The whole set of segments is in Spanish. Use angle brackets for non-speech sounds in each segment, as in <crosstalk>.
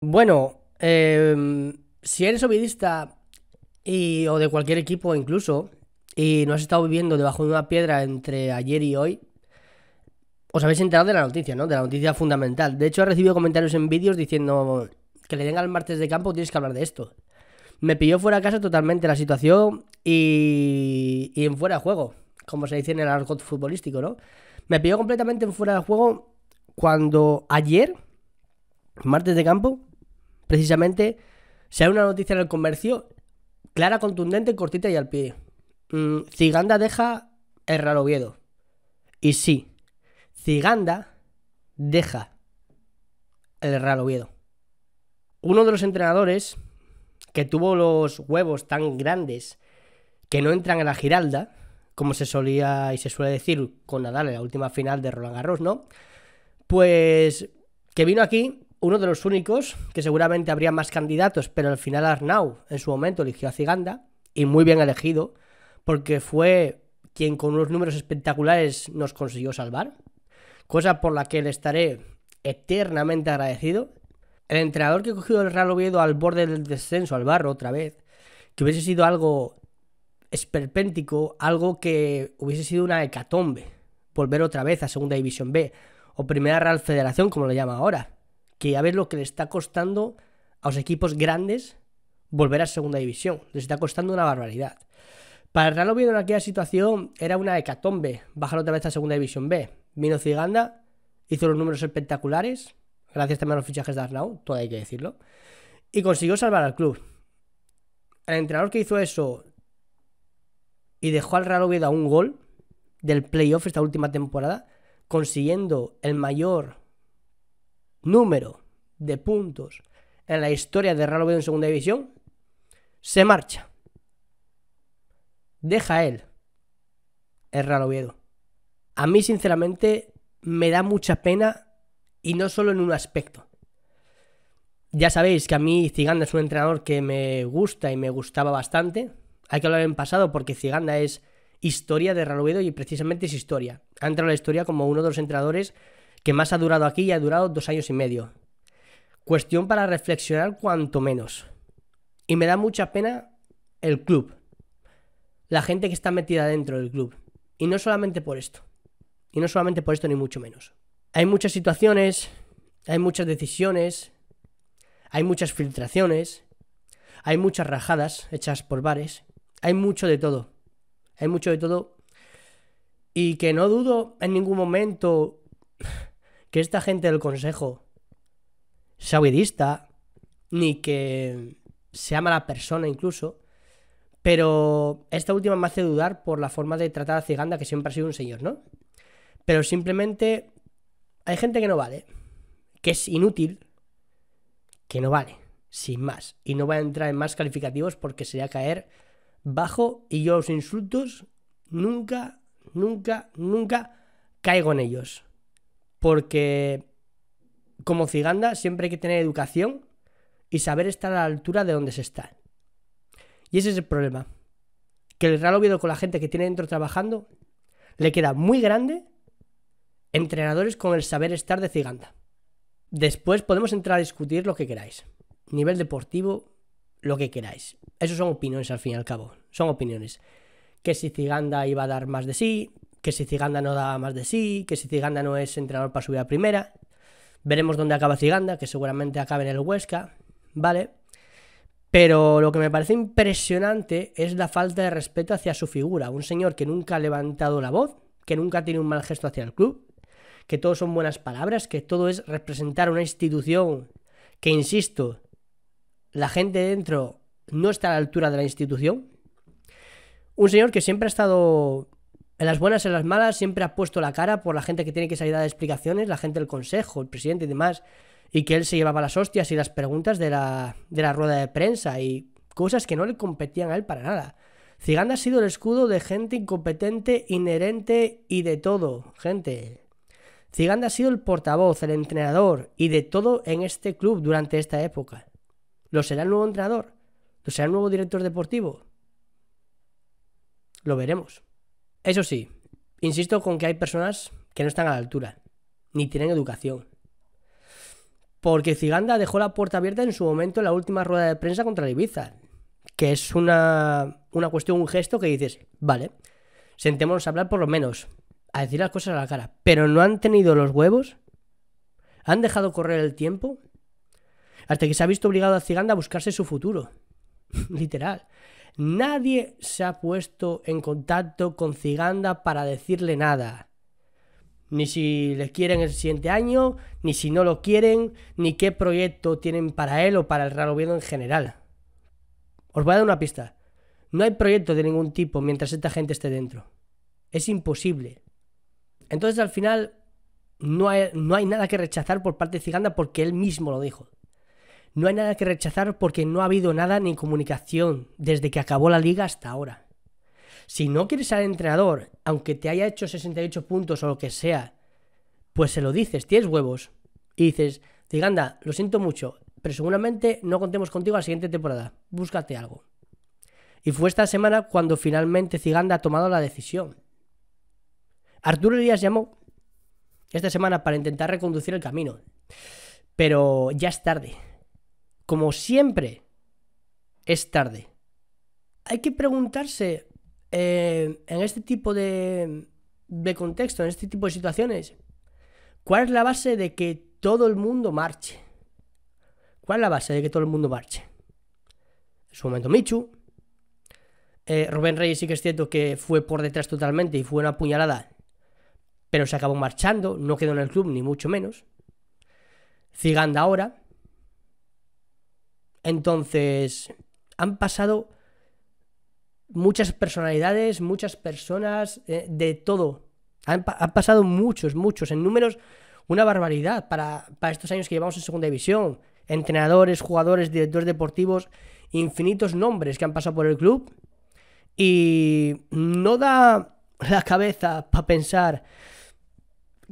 Bueno, em, si eres obidista y, o de cualquier equipo incluso, y no has estado viviendo debajo de una piedra entre ayer y hoy, os habéis enterado de la noticia, ¿no? De la noticia fundamental. De hecho, he recibido comentarios en vídeos diciendo que le venga al martes de campo, tienes que hablar de esto. Me pilló fuera de casa totalmente la situación y, y en fuera de juego, como se dice en el argot futbolístico, ¿no? Me pilló completamente en fuera de juego cuando ayer, martes de campo, precisamente hay una noticia en el comercio clara, contundente, cortita y al pie. Ciganda mm, deja el Real Oviedo. Y sí, Ciganda deja el Real Oviedo. Uno de los entrenadores que tuvo los huevos tan grandes que no entran a la Giralda, como se solía y se suele decir con Nadal en la última final de Roland Garros, ¿no? Pues que vino aquí uno de los únicos que seguramente habría más candidatos, pero al final Arnau en su momento eligió a Ziganda, y muy bien elegido, porque fue quien con unos números espectaculares nos consiguió salvar, cosa por la que le estaré eternamente agradecido. El entrenador que cogió el Real Oviedo al borde del descenso, al barro otra vez, que hubiese sido algo esperpéntico, algo que hubiese sido una hecatombe, volver otra vez a Segunda División B o Primera Real Federación, como lo llama ahora que ya ves lo que le está costando a los equipos grandes volver a segunda división. Les está costando una barbaridad. Para el Real Oviedo en aquella situación era una hecatombe bajar otra vez a segunda división B. Vino Ziganda. hizo los números espectaculares, gracias también a los fichajes de Arnau, todo hay que decirlo, y consiguió salvar al club. El entrenador que hizo eso y dejó al Real Oviedo a un gol del playoff esta última temporada, consiguiendo el mayor número de puntos en la historia de Real en Segunda División, se marcha. Deja él el Real A mí, sinceramente, me da mucha pena y no solo en un aspecto. Ya sabéis que a mí Ziganda es un entrenador que me gusta y me gustaba bastante. Hay que hablar en pasado porque Ziganda es historia de Real y precisamente es historia. Ha entrado en la historia como uno de los entrenadores que más ha durado aquí y ha durado dos años y medio. Cuestión para reflexionar cuanto menos. Y me da mucha pena el club, la gente que está metida dentro del club. Y no solamente por esto. Y no solamente por esto, ni mucho menos. Hay muchas situaciones, hay muchas decisiones, hay muchas filtraciones, hay muchas rajadas hechas por bares, hay mucho de todo. Hay mucho de todo. Y que no dudo en ningún momento que esta gente del consejo sea ni que sea mala persona incluso, pero esta última me hace dudar por la forma de tratar a Ciganda, que siempre ha sido un señor, ¿no? Pero simplemente hay gente que no vale, que es inútil, que no vale, sin más. Y no voy a entrar en más calificativos porque sería caer bajo y yo los insultos nunca, nunca, nunca caigo en ellos. Porque como ciganda siempre hay que tener educación y saber estar a la altura de donde se está. Y ese es el problema. Que el Real Oviedo con la gente que tiene dentro trabajando le queda muy grande entrenadores con el saber estar de ciganda. Después podemos entrar a discutir lo que queráis. Nivel deportivo, lo que queráis. Esos son opiniones al fin y al cabo. Son opiniones. Que si Ciganda iba a dar más de sí, que si Ciganda no da más de sí, que si Ciganda no es entrenador para subir a primera. Veremos dónde acaba Ciganda, que seguramente acabe en el Huesca, ¿vale? Pero lo que me parece impresionante es la falta de respeto hacia su figura. Un señor que nunca ha levantado la voz, que nunca tiene un mal gesto hacia el club, que todo son buenas palabras, que todo es representar una institución que, insisto, la gente dentro no está a la altura de la institución. Un señor que siempre ha estado en las buenas y en las malas siempre ha puesto la cara por la gente que tiene que salir a dar explicaciones, la gente del consejo, el presidente y demás, y que él se llevaba las hostias y las preguntas de la, rueda de prensa y cosas que no le competían a él para nada. Ciganda ha sido el escudo de gente incompetente, inherente y de todo, gente. Ciganda ha sido el portavoz, el entrenador y de todo en este club durante esta época. ¿Lo será el nuevo entrenador? ¿Lo será el nuevo director deportivo? Lo veremos. Eso sí, insisto con que hay personas que no están a la altura, ni tienen educación. Porque Ziganda dejó la puerta abierta en su momento en la última rueda de prensa contra Ibiza, que es una, una cuestión, un gesto que dices, vale, sentémonos a hablar por lo menos, a decir las cosas a la cara, pero no han tenido los huevos, han dejado correr el tiempo, hasta que se ha visto obligado a Ziganda a buscarse su futuro, <laughs> literal. Nadie se ha puesto en contacto con Ciganda para decirle nada. Ni si le quieren el siguiente año, ni si no lo quieren, ni qué proyecto tienen para él o para el Real Oviedo en general. Os voy a dar una pista. No hay proyecto de ningún tipo mientras esta gente esté dentro. Es imposible. Entonces al final no hay, no hay nada que rechazar por parte de Ciganda porque él mismo lo dijo. No hay nada que rechazar porque no ha habido nada ni comunicación desde que acabó la liga hasta ahora. Si no quieres ser entrenador, aunque te haya hecho 68 puntos o lo que sea, pues se lo dices, tienes huevos. Y dices, Ciganda, lo siento mucho, pero seguramente no contemos contigo la siguiente temporada. Búscate algo. Y fue esta semana cuando finalmente Ziganda ha tomado la decisión. Arturo Díaz llamó esta semana para intentar reconducir el camino, pero ya es tarde como siempre, es tarde. Hay que preguntarse eh, en este tipo de, contexto, en este tipo de situaciones, ¿cuál es la base de que todo el mundo marche? ¿Cuál es la base de que todo el mundo marche? En su momento Michu. Eh, Rubén Reyes sí que es cierto que fue por detrás totalmente y fue una puñalada. Pero se acabó marchando, no quedó en el club, ni mucho menos. Ziganda ahora. Entonces, han pasado muchas personalidades, muchas personas, eh, de todo. Han, pasado muchos, muchos, en números, una barbaridad para, para estos años que llevamos en Segunda División. Entrenadores, jugadores, directores deportivos, infinitos nombres que han pasado por el club. Y no da la cabeza para pensar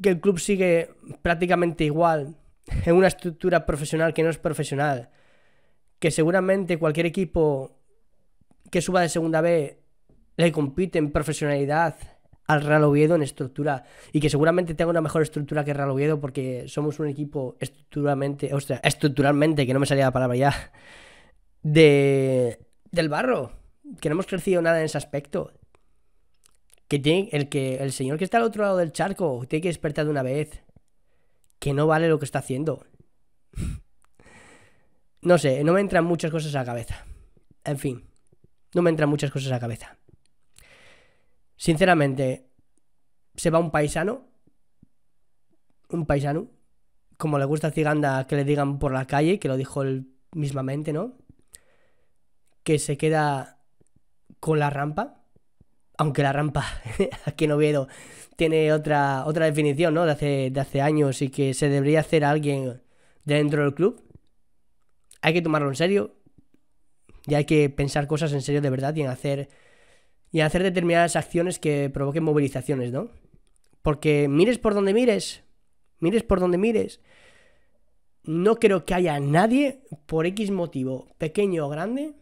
que el club sigue prácticamente igual en una estructura profesional que no es profesional que seguramente cualquier equipo que suba de segunda B le compite en profesionalidad al Real Oviedo en estructura y que seguramente tenga una mejor estructura que Real Oviedo porque somos un equipo estructuralmente, ostras, estructuralmente, que no me salía la palabra ya, de, del barro, que no hemos crecido nada en ese aspecto. Que el que el señor que está al otro lado del charco tiene que despertar de una vez, que no vale lo que está haciendo. No sé, no me entran muchas cosas a la cabeza. En fin, no me entran muchas cosas a la cabeza. Sinceramente, se va un paisano, un paisano, como le gusta a Ciganda que le digan por la calle, que lo dijo él mismamente, ¿no? Que se queda con la rampa, aunque la rampa <laughs> aquí en Oviedo tiene otra, otra definición, ¿no? De hace, de hace años y que se debería hacer alguien dentro del club hay que tomarlo en serio y hay que pensar cosas en serio de verdad y en hacer, y hacer determinadas acciones que provoquen movilizaciones, ¿no? Porque mires por donde mires, mires por donde mires, no creo que haya nadie, por X motivo, pequeño o grande,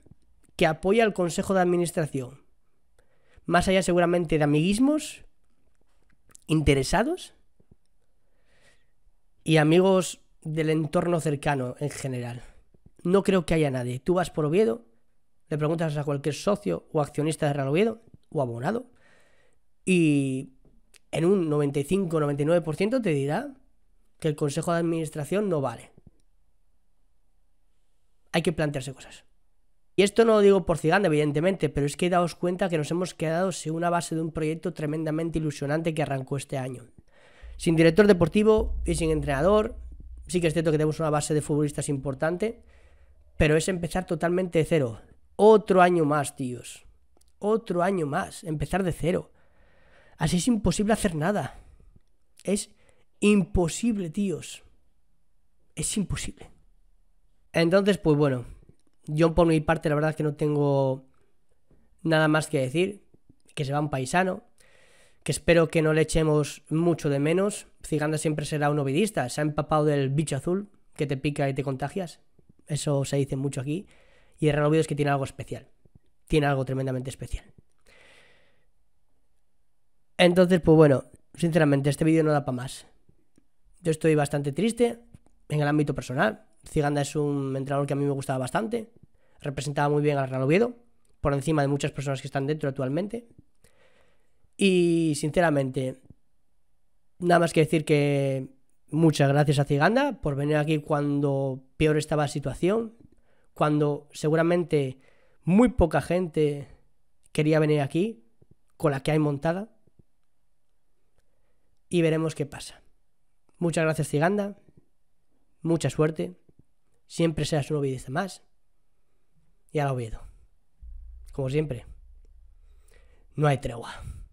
que apoye al Consejo de Administración. Más allá seguramente de amiguismos interesados y amigos del entorno cercano en general no creo que haya nadie. Tú vas por Oviedo, le preguntas a cualquier socio o accionista de Real Oviedo o abonado y en un 95-99% te dirá que el consejo de administración no vale. Hay que plantearse cosas. Y esto no lo digo por ciganda, evidentemente, pero es que daos cuenta que nos hemos quedado sin una base de un proyecto tremendamente ilusionante que arrancó este año. Sin director deportivo y sin entrenador, sí que es cierto que tenemos una base de futbolistas importante, pero es empezar totalmente de cero. Otro año más, tíos. Otro año más. Empezar de cero. Así es imposible hacer nada. Es imposible, tíos. Es imposible. Entonces, pues bueno. Yo por mi parte, la verdad es que no tengo nada más que decir. Que se va un paisano que espero que no le echemos mucho de menos. Ciganda siempre será un ovidista, se ha empapado del bicho azul que te pica y te contagias. Eso se dice mucho aquí. Y el Renoviedo es que tiene algo especial. Tiene algo tremendamente especial. Entonces, pues bueno, sinceramente, este vídeo no da para más. Yo estoy bastante triste en el ámbito personal. Ciganda es un entrenador que a mí me gustaba bastante. Representaba muy bien al Real por encima de muchas personas que están dentro actualmente. Y sinceramente, nada más que decir que Muchas gracias a Ciganda por venir aquí cuando peor estaba la situación, cuando seguramente muy poca gente quería venir aquí, con la que hay montada, y veremos qué pasa. Muchas gracias Ciganda, mucha suerte, siempre seas un obidista más, y la Oviedo, como siempre, no hay tregua.